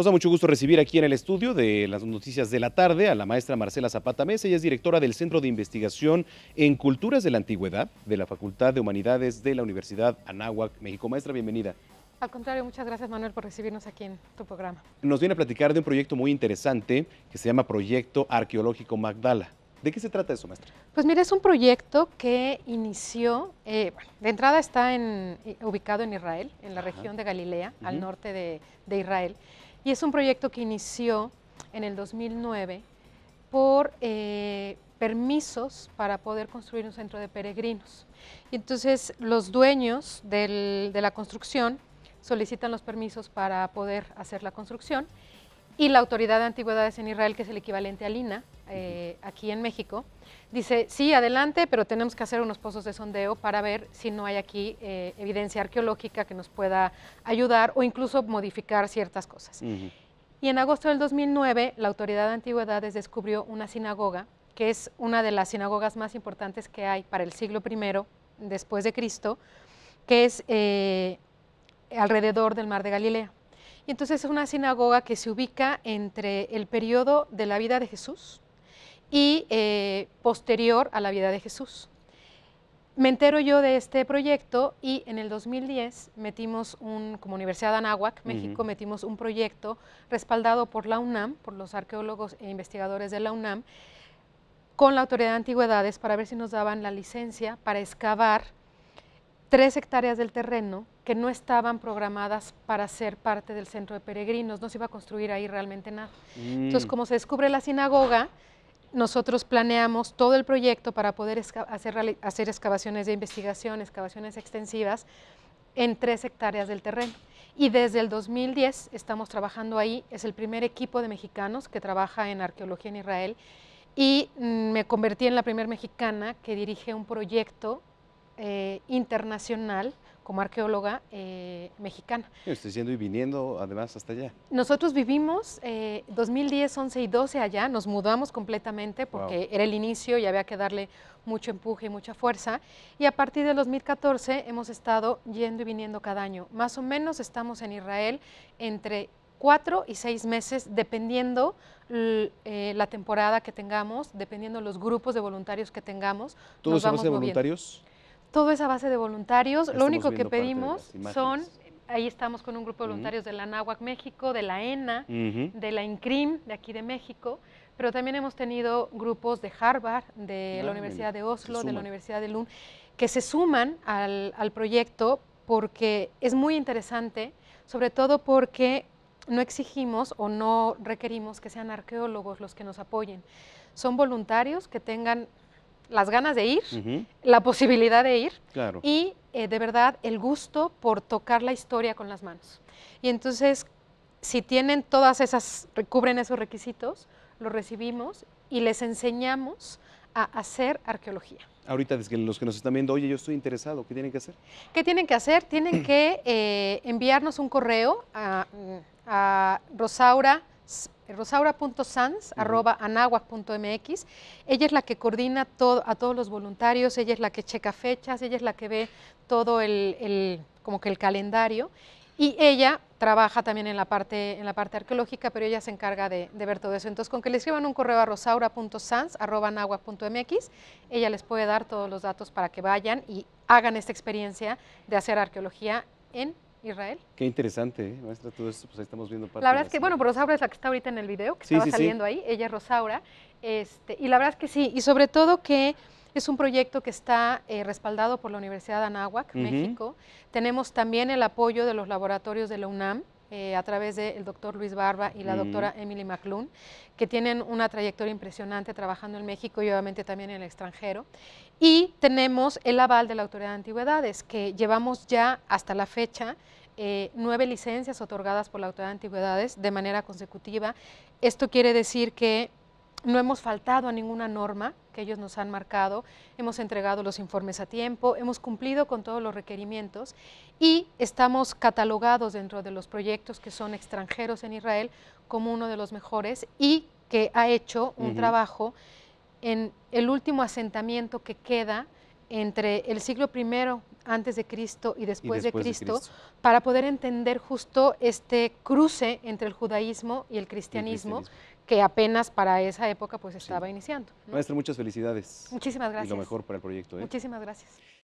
Nos da mucho gusto recibir aquí en el estudio de las noticias de la tarde a la maestra Marcela Zapata Mesa. Ella es directora del Centro de Investigación en Culturas de la Antigüedad de la Facultad de Humanidades de la Universidad Anáhuac, México. Maestra, bienvenida. Al contrario, muchas gracias Manuel por recibirnos aquí en tu programa. Nos viene a platicar de un proyecto muy interesante que se llama Proyecto Arqueológico Magdala. ¿De qué se trata eso, maestra? Pues mira, es un proyecto que inició, eh, de entrada está en, eh, ubicado en Israel, en la región de Galilea, al norte de, de Israel. Y es un proyecto que inició en el 2009 por eh, permisos para poder construir un centro de peregrinos. Y entonces los dueños de la construcción solicitan los permisos para poder hacer la construcción y la Autoridad de Antigüedades en Israel, que es el equivalente a Lina. Eh, aquí en México, dice, sí, adelante, pero tenemos que hacer unos pozos de sondeo para ver si no hay aquí eh, evidencia arqueológica que nos pueda ayudar o incluso modificar ciertas cosas. Y en agosto del 2009, la Autoridad de Antigüedades descubrió una sinagoga, que es una de las sinagogas más importantes que hay para el siglo I después de Cristo, que es eh, alrededor del Mar de Galilea. Y entonces es una sinagoga que se ubica entre el periodo de la vida de Jesús, y eh, posterior a la vida de Jesús. Me entero yo de este proyecto y en el 2010 metimos un, como Universidad de Anáhuac, México, metimos un proyecto respaldado por la UNAM, por los arqueólogos e investigadores de la UNAM, con la Autoridad de Antigüedades para ver si nos daban la licencia para excavar tres hectáreas del terreno que no estaban programadas para ser parte del centro de peregrinos, no se iba a construir ahí realmente nada. Mm. Entonces, como se descubre la sinagoga, nosotros planeamos todo el proyecto para poder hacer, excavaciones de investigación, excavaciones extensivas en tres hectáreas del terreno. Y desde el 2010 estamos trabajando ahí, es el primer equipo de mexicanos que trabaja en arqueología en Israel y mm, me convertí en la primera mexicana que dirige un proyecto eh, internacional como arqueóloga eh, mexicana. Estoy yendo y viniendo además hasta allá. Nosotros vivimos 2010, eh, 11 y 12 allá, nos mudamos completamente porque era el inicio y había que darle mucho empuje y mucha fuerza. Y a partir del 2014 hemos estado yendo y viniendo cada año. Más o menos estamos en Israel entre cuatro y seis meses, dependiendo eh, la temporada que tengamos, dependiendo los grupos de voluntarios que tengamos. ¿Todos somos vamos de voluntarios? Todo es a base de voluntarios. Lo único que pedimos son, ahí estamos con un grupo de voluntarios de la NAWAC México, de la ENA, de la INCRIM, de aquí de México, pero también hemos tenido grupos de Harvard, de ah, la Universidad de Oslo, de la Universidad de Lund, que se suman al proyecto porque es muy interesante, sobre todo porque no exigimos o no requerimos que sean arqueólogos los que nos apoyen. Son voluntarios que tengan las ganas de ir, la posibilidad de ir claro. y eh, de verdad el gusto por tocar la historia con las manos. Y entonces, si tienen todas esas, cubren esos requisitos, los recibimos y les enseñamos a hacer arqueología. Ahorita, desde los que nos están viendo, oye, yo estoy interesado, ¿qué tienen que hacer? ¿Qué tienen que hacer? Tienen que eh, enviarnos un correo a, mm, a rosaura.com eh, rosaura.sans.anagua.mx, Ella es la que coordina a todos los voluntarios, ella es la que checa fechas, ella es la que ve todo el, como que el calendario. Y ella trabaja también en la parte, en la parte arqueológica, pero ella se encarga de, ver todo eso. Entonces, con que le escriban un correo a rosaura.sans.anagua.mx, ella les puede dar todos los datos para que vayan y hagan esta experiencia de hacer arqueología en Israel. Qué interesante, ¿eh? maestra, todo esto, pues ahí estamos viendo parte La verdad es que, bueno, Rosaura es la que está ahorita en el video, que estaba saliendo ahí, ella es Rosaura, este, y la verdad es que sí, y sobre todo que es un proyecto que está eh, respaldado por la Universidad de Anáhuac, México. Tenemos también el apoyo de los laboratorios de la UNAM, eh, a través del doctor Luis Barba y la mm. doctora Emily McLoon, que tienen una trayectoria impresionante trabajando en México y obviamente también en el extranjero. Y tenemos el aval de la Autoridad de Antigüedades, que llevamos ya hasta la fecha eh, nueve licencias otorgadas por la Autoridad de Antigüedades de manera consecutiva. Esto quiere decir que no hemos faltado a ninguna norma que ellos nos han marcado, hemos entregado los informes a tiempo, hemos cumplido con todos los requerimientos y estamos catalogados dentro de los proyectos que son extranjeros en Israel como uno de los mejores y que ha hecho un trabajo en el último asentamiento que queda entre el siglo I antes de Cristo y después, de, Cristo, para poder entender justo este cruce entre el judaísmo y el cristianismo, que apenas para esa época pues estaba iniciando. Maestro, muchas felicidades. Muchísimas gracias. Y lo mejor para el proyecto. ¿eh? Muchísimas gracias.